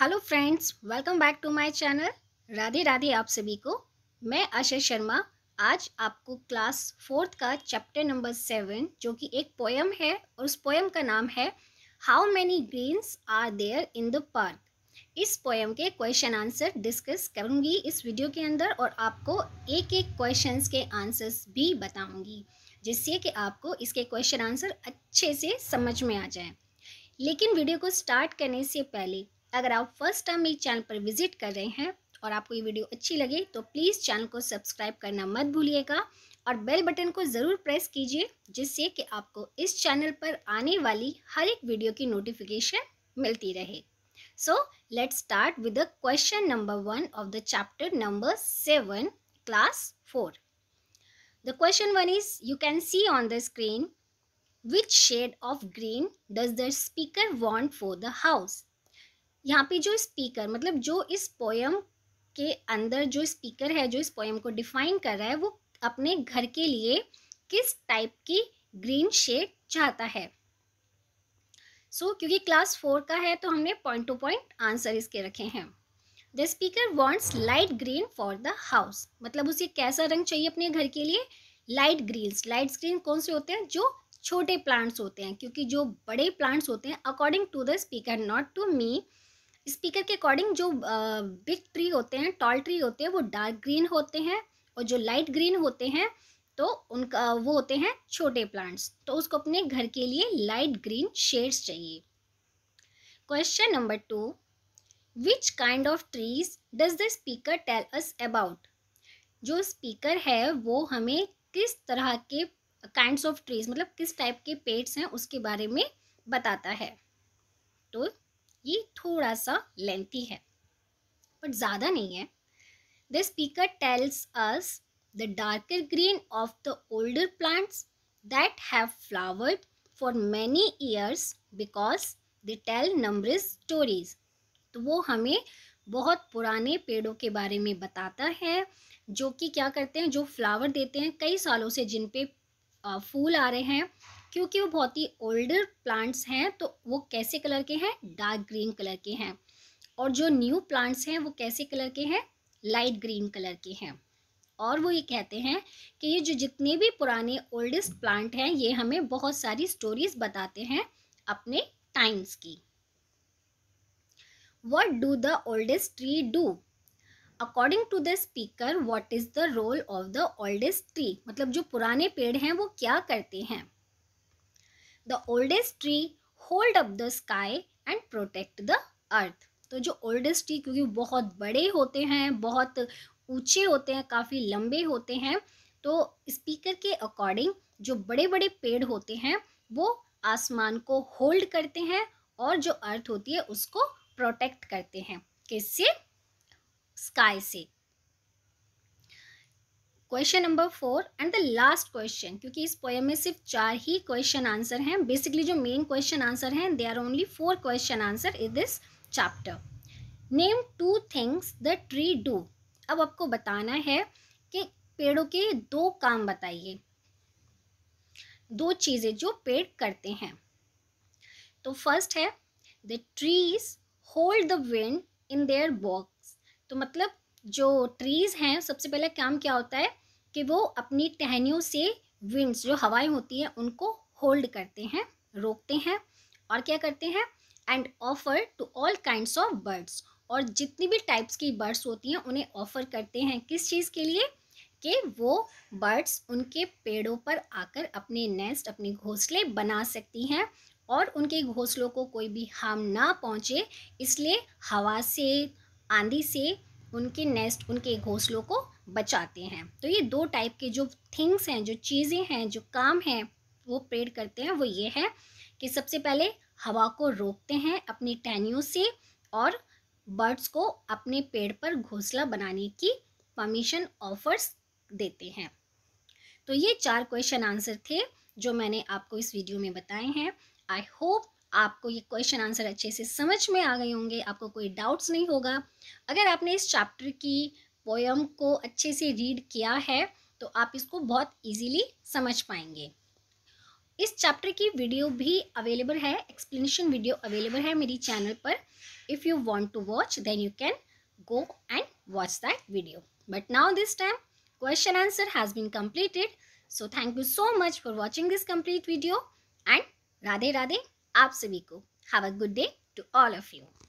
Hello friends welcome back to my channel Radhe Radhe आप सभी को मैं आशा शर्मा आज आपको क्लास फोर्थ का चैप्टर नंबर सेवन जो कि एक पोयम है और उस पोयम का नाम है how many greens are there in the park इस पोयम के क्वेश्चन आंसर डिस्कस करूंगी इस वीडियो के अंदर और आपको एक एक क्वेश्चन के आंसर्स भी बताऊँगी जिससे कि आपको इसके क्वेश्चन आंसर अच्छे से समझ में आ जाए लेकिन वीडियो को स्टार्ट करने से पहले अगर आप फर्स्ट टाइम मेरे चैनल पर विजिट कर रहे हैं और आपको ये वीडियो अच्छी लगे तो प्लीज़ चैनल को सब्सक्राइब करना मत भूलिएगा और बेल बटन को ज़रूर प्रेस कीजिए जिससे कि आपको इस चैनल पर आने वाली हर एक वीडियो की नोटिफिकेशन मिलती रहे so let start with the question number one of the chapter number seven class four The question 1 is you can see on the screen which shade of green does the speaker want for the house? यहाँ पे जो speaker मतलब जो इस poem के अंदर जो speaker है जो इस पोएम को डिफाइन कर रहा है वो अपने घर के लिए किस टाइप की ग्रीन शेड चाहता है सो so, क्योंकि क्लास फोर का है तो हमने पॉइंट टू पॉइंट आंसर इसके रखे हैं the speaker wants light green for the house मतलब उसे कैसा रंग चाहिए अपने घर के लिए लाइट ग्रीन्स लाइट ग्रीन कौन से होते हैं जो छोटे प्लांट्स होते हैं क्योंकि जो बड़े प्लांट्स होते हैं according to the speaker not to me speaker के अकॉर्डिंग जो बिग ट्री होते हैं टॉल ट्री होते हैं वो डार्क ग्रीन होते हैं और जो लाइट ग्रीन होते हैं तो उनका वो होते हैं छोटे प्लांट्स तो उसको अपने घर के लिए लाइट ग्रीन शेड्स चाहिए question number two which kind of trees does the speaker tell us about जो स्पीकर है वो हमें किस तरह के काइंड ऑफ ट्रीज मतलब किस टाइप के पेड्स हैं उसके बारे में बताता है तो ये थोड़ा सा लेंथी है बट ज़्यादा नहीं है the speaker tells us the darker green of the older plants that have flowered for many years because the tell number stories तो वो हमें बहुत पुराने पेड़ों के बारे में बताता है जो कि क्या करते हैं जो फ्लावर देते हैं कई सालों से जिन पे फूल आ रहे हैं क्योंकि वो बहुत ही ओल्डर प्लांट्स हैं तो वो कैसे कलर के हैं डार्क ग्रीन कलर के हैं और जो न्यू प्लांट्स हैं वो कैसे कलर के हैं लाइट ग्रीन कलर के हैं और वो ये कहते हैं कि ये जो जितने भी पुराने ओल्डेस्ट प्लांट हैं ये हमें बहुत सारी स्टोरीज बताते हैं अपने टाइम्स की what do the oldest tree do according to the speaker what is the role of the oldest tree मतलब जो पुराने पेड़ हैं वो क्या करते हैं the oldest tree hold up the sky and protect the earth तो जो ओल्डेस्ट ट्री क्योंकि बहुत बड़े होते हैं बहुत ऊँचे होते हैं काफ़ी लंबे होते हैं तो स्पीकर के अकॉर्डिंग जो बड़े बड़े पेड़ होते हैं वो आसमान को होल्ड करते हैं और जो अर्थ होती है उसको प्रोटेक्ट करते हैं किससे स्काई से question number four and the last question क्योंकि इस पोएम में सिर्फ चार ही क्वेश्चन आंसर हैं बेसिकली जो मेन क्वेश्चन आंसर हैं they are only four question answer in this chapter name two things the tree do अब आपको बताना है कि पेड़ों के दो काम बताइए दो चीज़ें जो पेड़ करते हैं तो फर्स्ट है the trees hold the wind in their box तो मतलब जो ट्रीज़ हैं सबसे पहले काम क्या होता है कि वो अपनी टहनियों से विंड्स जो हवाएं होती हैं उनको होल्ड करते हैं रोकते हैं और क्या करते हैं and offer to all kinds of birds और जितनी भी टाइप्स की बर्ड्स होती हैं उन्हें ऑफ़र करते हैं किस चीज़ के लिए कि वो बर्ड्स उनके पेड़ों पर आकर अपने नेस्ट अपने घोंसले बना सकती हैं और उनके घोंसलों को कोई भी हार्म ना पहुँचे इसलिए हवा से आंधी से उनके नेस्ट उनके घोंसलों को बचाते हैं तो ये दो टाइप के जो थिंग्स हैं जो चीज़ें हैं जो काम हैं वो पेड़ करते हैं वो ये है कि सबसे पहले हवा को रोकते हैं अपने टहनियों से और बर्ड्स को अपने पेड़ पर घोंसला बनाने की परमिशन ऑफर्स देते हैं तो ये चार क्वेश्चन आंसर थे जो मैंने आपको इस वीडियो में बताए हैं आई होप आपको ये क्वेश्चन आंसर अच्छे से समझ में आ गए होंगे आपको कोई डाउट्स नहीं होगा अगर आपने इस चैप्टर की पोयम को अच्छे से रीड किया है तो आप इसको बहुत इजीली समझ पाएंगे इस चैप्टर की वीडियो भी अवेलेबल है एक्सप्लेनेशन वीडियो अवेलेबल है मेरी चैनल पर if you want to watch then you can go and watch that video but now this time question answer has been completed so thank you so much for watching this complete video and Radhe Radhe आप सभी को have a good day to all of you